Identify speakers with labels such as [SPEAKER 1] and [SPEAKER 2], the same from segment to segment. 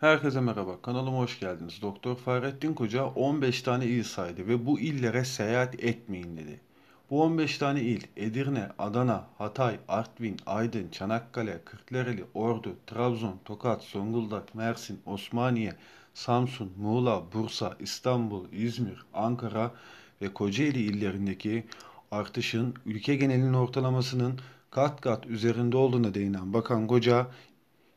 [SPEAKER 1] Herkese merhaba. Kanalıma hoş geldiniz. Doktor Fahrettin Koca 15 tane il saydı ve bu illere seyahat etmeyin dedi. Bu 15 tane il Edirne, Adana, Hatay, Artvin, Aydın, Çanakkale, Kırklareli, Ordu, Trabzon, Tokat, Zonguldak, Mersin, Osmaniye, Samsun, Muğla, Bursa, İstanbul, İzmir, Ankara ve Kocaeli illerindeki artışın ülke genelinin ortalamasının kat kat üzerinde olduğuna değinen Bakan Koca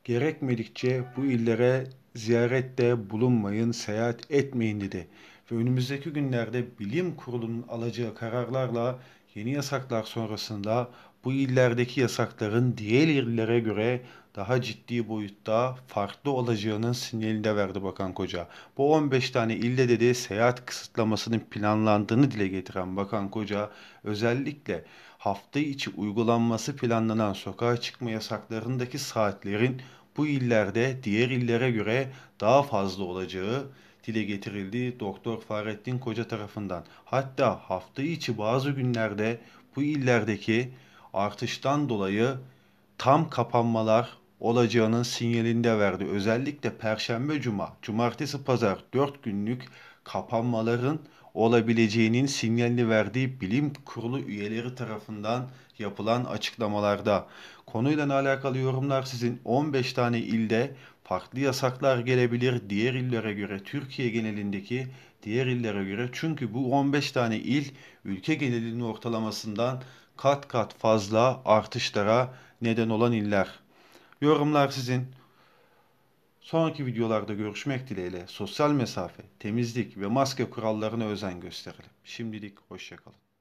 [SPEAKER 1] Gerekmedikçe bu illere ziyarette bulunmayın, seyahat etmeyin dedi. Ve önümüzdeki günlerde bilim kurulunun alacağı kararlarla Yeni yasaklar sonrasında bu illerdeki yasakların diğer illere göre daha ciddi boyutta farklı olacağının sinyalini de verdi Bakan Koca. Bu 15 tane ilde dedi seyahat kısıtlamasının planlandığını dile getiren Bakan Koca özellikle hafta içi uygulanması planlanan sokağa çıkma yasaklarındaki saatlerin bu illerde diğer illere göre daha fazla olacağı dile getirildi Doktor Fahrettin Koca tarafından. Hatta hafta içi bazı günlerde bu illerdeki artıştan dolayı tam kapanmalar olacağının sinyalinde verdi. Özellikle perşembe cuma, cumartesi pazar 4 günlük kapanmaların olabileceğinin sinyalini verdiği bilim kurulu üyeleri tarafından yapılan açıklamalarda. Konuyla alakalı yorumlar sizin 15 tane ilde farklı yasaklar gelebilir diğer illere göre Türkiye genelindeki diğer illere göre çünkü bu 15 tane il ülke genelinin ortalamasından kat kat fazla artışlara neden olan iller. Yorumlar sizin. Sonraki videolarda görüşmek dileğiyle sosyal mesafe, temizlik ve maske kurallarına özen gösterelim. Şimdilik hoşçakalın.